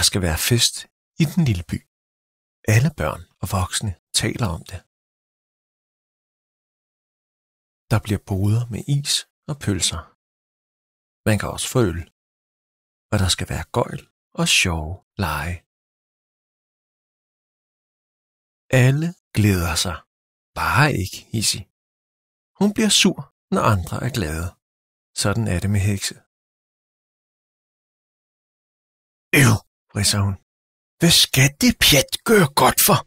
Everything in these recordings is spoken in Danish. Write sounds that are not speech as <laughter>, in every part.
Der skal være fest i den lille by. Alle børn og voksne taler om det. Der bliver boder med is og pølser. Man kan også få øl. Og der skal være gøjl og sjov lege. Alle glæder sig. Bare ikke Isi. Hun bliver sur, når andre er glade. Sådan er det med hekse. Øv, ridser hun. Hvad skal det pjat gøre godt for?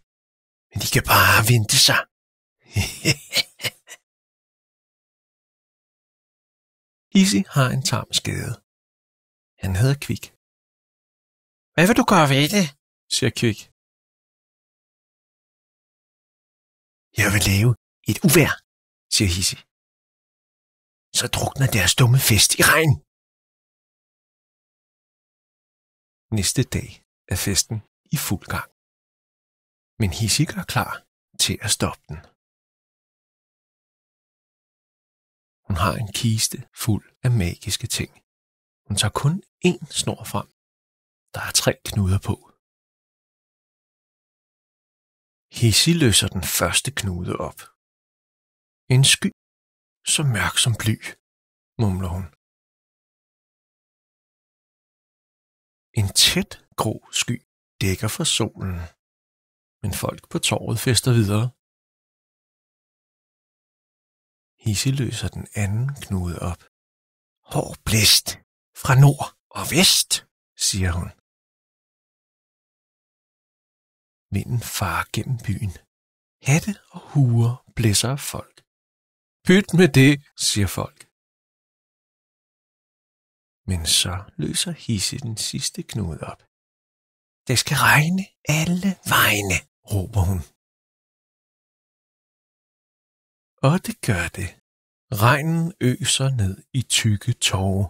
Men de kan bare vente sig. <laughs> Hissi har en tarmskade. Han hedder Kvik. Hvad vil du gøre ved det? siger Kvik. Jeg vil lave et uvær, siger Hissi. Så drukner deres dumme fest i regn. Næste dag er festen i fuld gang. Men Hisik er klar til at stoppe den. Hun har en kiste fuld af magiske ting. Hun tager kun én snor frem. Der er tre knuder på. Hisi løser den første knude op. En sky, så mørk som bly, mumler hun. En tæt grå sky dækker for solen, men folk på torvet fester videre. Hisi løser den anden knude op. Hård blæst fra nord og vest, siger hun. Vinden far gennem byen. Hatte og huer blæser af folk. Pyt med det, siger folk. Men så løser Hisse den sidste knude op. Det skal regne alle vegne, råber hun. Og det gør det. Regnen øser ned i tykke tårer.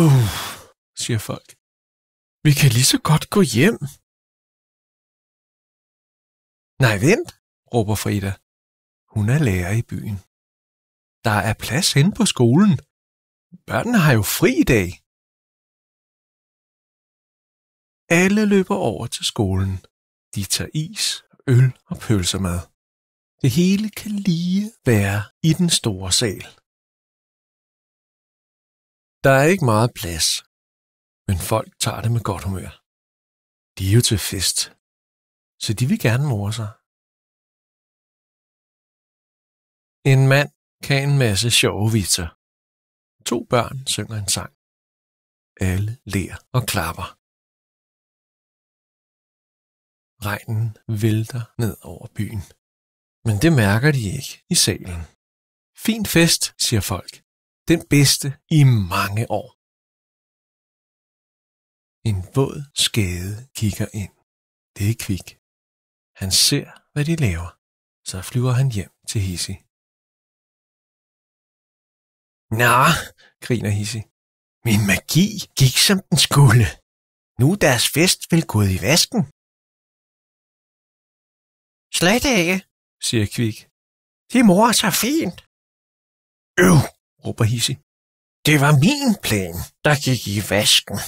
Uh, siger folk. Vi kan lige så godt gå hjem. Nej, vent, råber Frida. Hun er lærer i byen. Der er plads hen på skolen. Børnene har jo fri i dag. Alle løber over til skolen. De tager is, øl og pølsemad. Det hele kan lige være i den store sal. Der er ikke meget plads, men folk tager det med godt humør. De er jo til fest, så de vil gerne more sig. En mand kan en masse sjove vitser. To børn synger en sang. Alle ler og klapper regnen vælter ned over byen. Men det mærker de ikke i salen. Fin fest, siger folk. Den bedste i mange år. En våd skade kigger ind. Det er kvik. Han ser, hvad de laver. Så flyver han hjem til Hisi. Nå, griner Hisi. Min magi gik som den skulle. Nu er deres fest vel gået i vasken. Slet ikke, siger Kvik. Det mor så fint. Øv, råber Hisi. Det var min plan, der gik i vasken.